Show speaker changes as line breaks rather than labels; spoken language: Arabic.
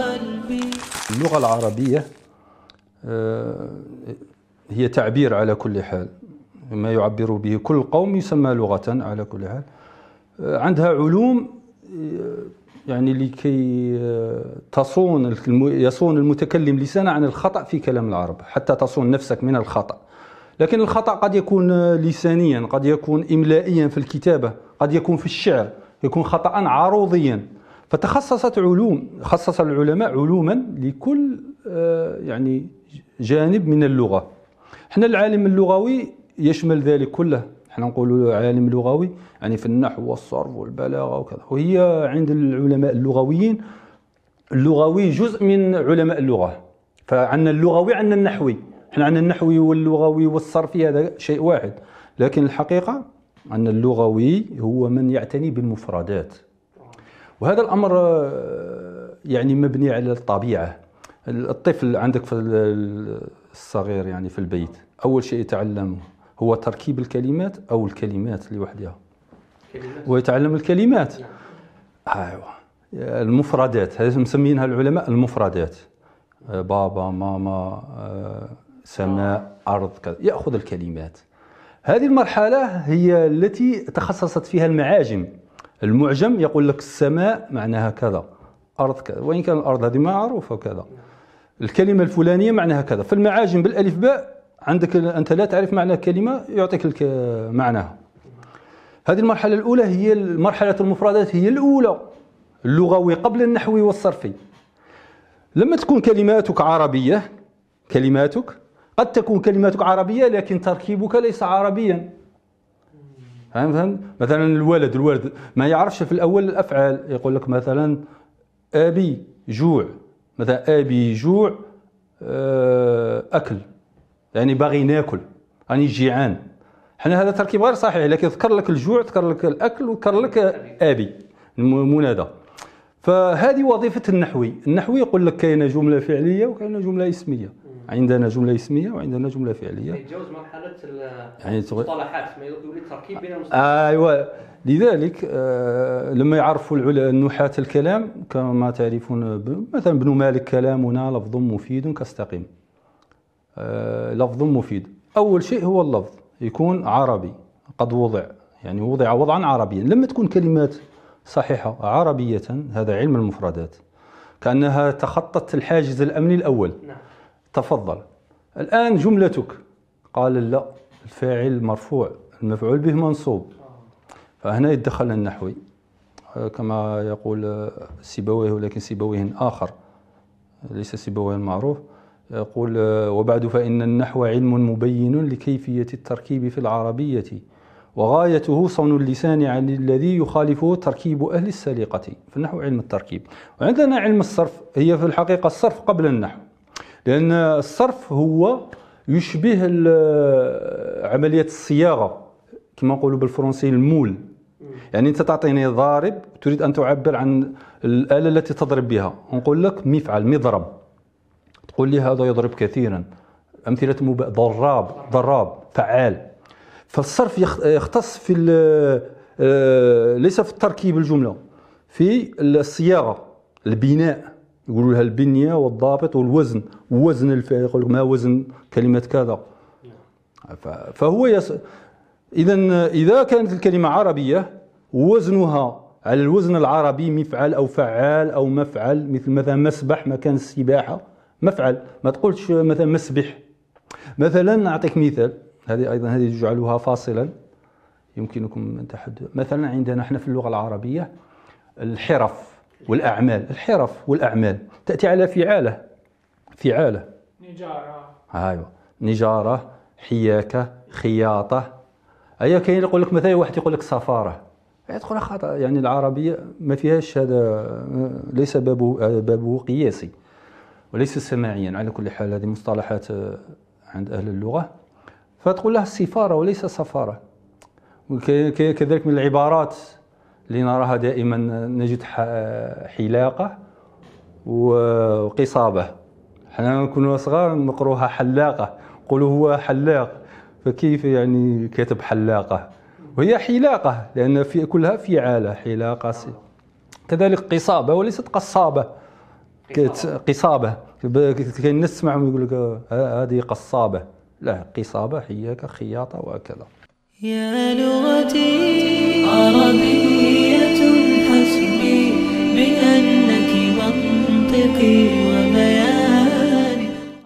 قلبي اللغة العربية آه، هي تعبير على كل حال ما يعبر به كل قوم يسمى لغة على كل حال آه، عندها علوم آه، يعني لكي تصون يصون المتكلم لسانه عن الخطأ في كلام العرب حتى تصون نفسك من الخطأ لكن الخطأ قد يكون لسانيا قد يكون إملائيا في الكتابة قد يكون في الشعر يكون خطأ عروضيا فتخصصت علوم خصص العلماء علوما لكل آه، يعني جانب من اللغه حنا العالم اللغوي يشمل ذلك كله حنا نقولوا عالم لغوي يعني في النحو والصرف والبلاغه وكذا وهي عند العلماء اللغويين اللغوي جزء من علماء اللغه فعندنا اللغوي عندنا النحوي حنا عندنا النحوي واللغوي والصرفي هذا شيء واحد لكن الحقيقه أن اللغوي هو من يعتني بالمفردات وهذا الامر آه، يعني مبني على الطبيعه الطفل عندك في الصغير يعني في البيت اول شيء يتعلم هو تركيب الكلمات او الكلمات لوحدها ويتعلم الكلمات نعم. ايوه المفردات هذه مسمينها العلماء المفردات آه، بابا ماما آه، سماء ارض كذا ياخذ الكلمات هذه المرحله هي التي تخصصت فيها المعاجم المعجم يقول لك السماء معناها كذا أرض كذا وإن كان الأرض هذه ما معروفة كذا الكلمة الفلانية معناها كذا في المعاجم بالألف باء عندك أنت لا تعرف معنى كلمه يعطيك معناها هذه المرحلة الأولى هي مرحلة المفردات هي الأولى اللغوي قبل النحوي والصرفي لما تكون كلماتك عربية كلماتك قد تكون كلماتك عربية لكن تركيبك ليس عربيا فهمت فهم؟ مثلا الولد الولد ما يعرفش في الاول الافعال يقول لك مثلا ابي جوع مثلا ابي جوع آه، اكل يعني باغي ناكل راني يعني جيعان حنا هذا تركيب غير صحيح لكن ذكر لك الجوع ذكر لك الاكل وذكر لك ابي المنادى فهذه وظيفه النحوي النحوي يقول لك كاينه جمله فعليه وكاينه جمله اسميه عندنا جمله اسميه وعندنا جمله فعليه يتجاوز مرحله يعني المصطلحات ما يولي التركيب بين المصطلحات ايوه لذلك آه لما يعرفوا النحاة الكلام كما تعرفون مثلا ابن مالك كلامنا لفظ مفيد كاستقيم آه لفظ مفيد اول شيء هو اللفظ يكون عربي قد وضع يعني وضع وضعا عربيا لما تكون كلمات صحيحه عربيه هذا علم المفردات كانها تخطت الحاجز الامني الاول نعم. تفضل الآن جملتك قال لا الفاعل مرفوع المفعول به منصوب فهنا يتدخل النحوي آه، كما يقول آه، سيبويه ولكن سيبويه آخر ليس سيبويه المعروف يقول آه، وبعد فإن النحو علم مبين لكيفية التركيب في العربية وغايته صون اللسان عن الذي يخالفه تركيب أهل السليقة فالنحو علم التركيب وعندنا علم الصرف هي في الحقيقة الصرف قبل النحو لان الصرف هو يشبه عمليه الصياغه كما نقولوا بالفرنسي المول يعني انت تعطيني ضارب تريد ان تعبر عن الاله التي تضرب بها نقول لك مفعل مضرب تقول لي هذا يضرب كثيرا امثله مب... ضراب ضراب فعال فالصرف يختص في آه، ليس في تركيب الجمله في الصياغه البناء يقولوا لها البنيه والضابط والوزن وزن الفعل يقول لك ما وزن كلمه كذا فهو يس... اذا اذا كانت الكلمه عربيه وزنها على الوزن العربي مفعل او فعال او مفعل مثل مثلا مسبح مكان السباحه مفعل ما تقولش مثلا مسبح مثلا نعطيك مثال هذه ايضا هذه تجعلها فاصلا يمكنكم ان التحدث مثلا عندنا احنا في اللغه العربيه الحرف والأعمال الحرف والأعمال تأتي على فعالة فعالة نجارة ايوا نجارة حياكة خياطة أيا أيوة، كاين يقول لك مثلا واحد يقول لك سفارة يعني تقول خطأ يعني العربية ما فيهاش هذا ليس بابه بابه قياسي وليس سماعيا على كل حال هذه مصطلحات آه، عند أهل اللغة فتقول له سفارة وليس سفارة كذلك من العبارات اللي نراها دائما نجد حلاقة وقصابة حنا نكونوا صغار نقروها حلاقة نقولوا هو حلاق فكيف يعني كاتب حلاقة وهي حلاقة لأن في كلها عاله حلاقة سي. كذلك قصابة وليست قصابة قصابة كاين الناس تسمعهم يقول لك آه، هذه قصابة لا قصابة حياك خياطة وهكذا يا لغتي